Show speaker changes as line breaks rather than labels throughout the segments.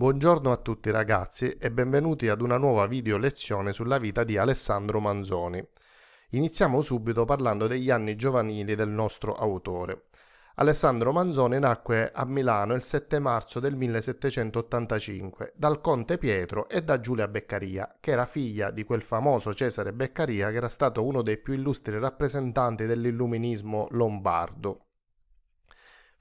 Buongiorno a tutti ragazzi e benvenuti ad una nuova video lezione sulla vita di Alessandro Manzoni. Iniziamo subito parlando degli anni giovanili del nostro autore. Alessandro Manzoni nacque a Milano il 7 marzo del 1785 dal conte Pietro e da Giulia Beccaria, che era figlia di quel famoso Cesare Beccaria che era stato uno dei più illustri rappresentanti dell'illuminismo lombardo.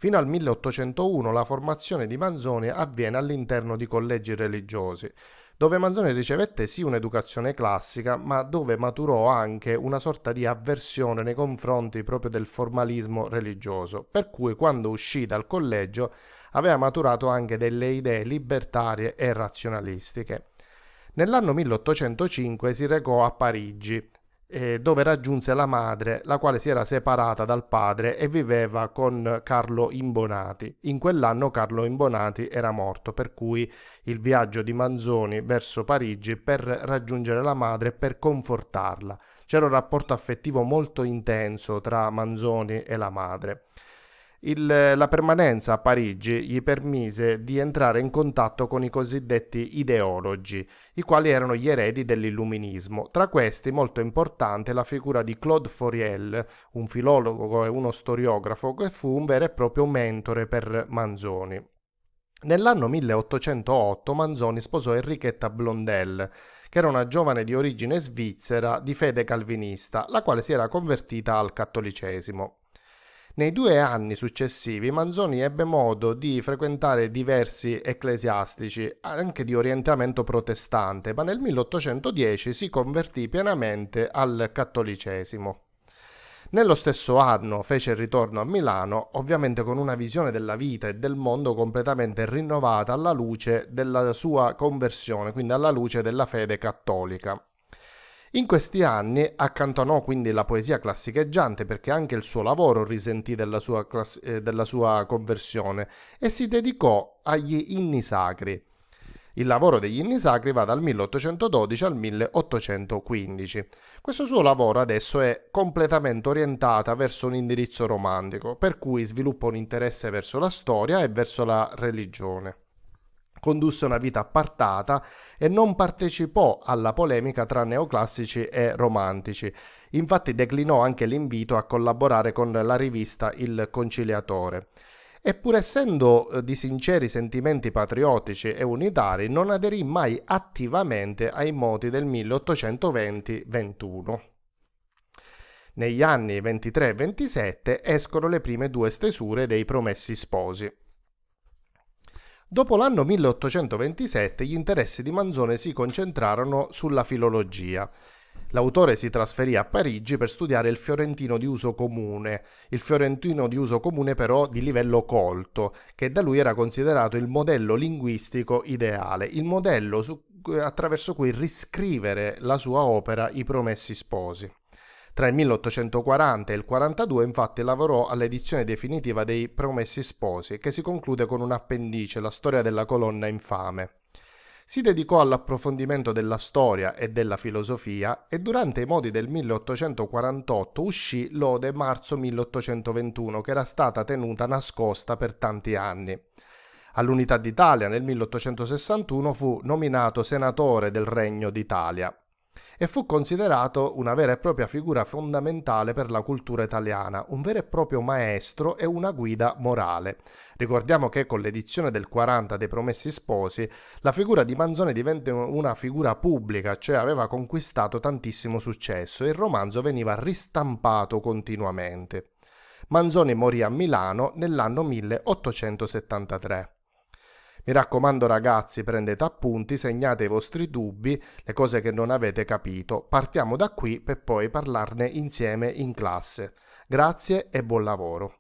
Fino al 1801 la formazione di Manzoni avviene all'interno di collegi religiosi, dove Manzoni ricevette sì un'educazione classica, ma dove maturò anche una sorta di avversione nei confronti proprio del formalismo religioso, per cui quando uscì dal collegio aveva maturato anche delle idee libertarie e razionalistiche. Nell'anno 1805 si recò a Parigi, eh, dove raggiunse la madre, la quale si era separata dal padre e viveva con Carlo Imbonati. In quell'anno Carlo Imbonati era morto, per cui il viaggio di Manzoni verso Parigi per raggiungere la madre e per confortarla. C'era un rapporto affettivo molto intenso tra Manzoni e la madre. Il, eh, la permanenza a Parigi gli permise di entrare in contatto con i cosiddetti ideologi, i quali erano gli eredi dell'illuminismo. Tra questi molto importante la figura di Claude Fauriel, un filologo e uno storiografo che fu un vero e proprio mentore per Manzoni. Nell'anno 1808 Manzoni sposò Enrichetta Blondel, che era una giovane di origine svizzera di fede calvinista, la quale si era convertita al cattolicesimo. Nei due anni successivi Manzoni ebbe modo di frequentare diversi ecclesiastici, anche di orientamento protestante, ma nel 1810 si convertì pienamente al cattolicesimo. Nello stesso anno fece il ritorno a Milano, ovviamente con una visione della vita e del mondo completamente rinnovata alla luce della sua conversione, quindi alla luce della fede cattolica. In questi anni accantonò quindi la poesia classicheggiante perché anche il suo lavoro risentì della sua, class- eh, della sua conversione e si dedicò agli inni sacri. Il lavoro degli inni sacri va dal 1812 al 1815. Questo suo lavoro adesso è completamente orientato verso un indirizzo romantico, per cui sviluppa un interesse verso la storia e verso la religione condusse una vita appartata e non partecipò alla polemica tra neoclassici e romantici. Infatti declinò anche l'invito a collaborare con la rivista Il Conciliatore. Eppur essendo eh, di sinceri sentimenti patriottici e unitari, non aderì mai attivamente ai moti del 1820-21. Negli anni 23 e 27 escono le prime due stesure dei Promessi Sposi. Dopo l'anno 1827 gli interessi di Manzone si concentrarono sulla filologia. L'autore si trasferì a Parigi per studiare il fiorentino di uso comune, il fiorentino di uso comune però di livello colto, che da lui era considerato il modello linguistico ideale, il modello su, attraverso cui riscrivere la sua opera I Promessi Sposi. Tra il 1840 e il 42 infatti lavorò all'edizione definitiva dei Promessi Sposi, che si conclude con un appendice, la storia della colonna infame. Si dedicò all'approfondimento della storia e della filosofia e durante i modi del 1848 uscì l'Ode Marzo 1821 che era stata tenuta nascosta per tanti anni. All'Unità d'Italia nel 1861 fu nominato senatore del Regno d'Italia e fu considerato una vera e propria figura fondamentale per la cultura italiana, un vero e proprio maestro e una guida morale. Ricordiamo che con l'edizione del 40 dei Promessi Sposi la figura di Manzoni divenne una figura pubblica, cioè aveva conquistato tantissimo successo e il romanzo veniva ristampato continuamente. Manzoni morì a Milano nell'anno 1873. Mi raccomando ragazzi, prendete appunti, segnate i vostri dubbi, le cose che non avete capito. Partiamo da qui per poi parlarne insieme in classe. Grazie e buon lavoro.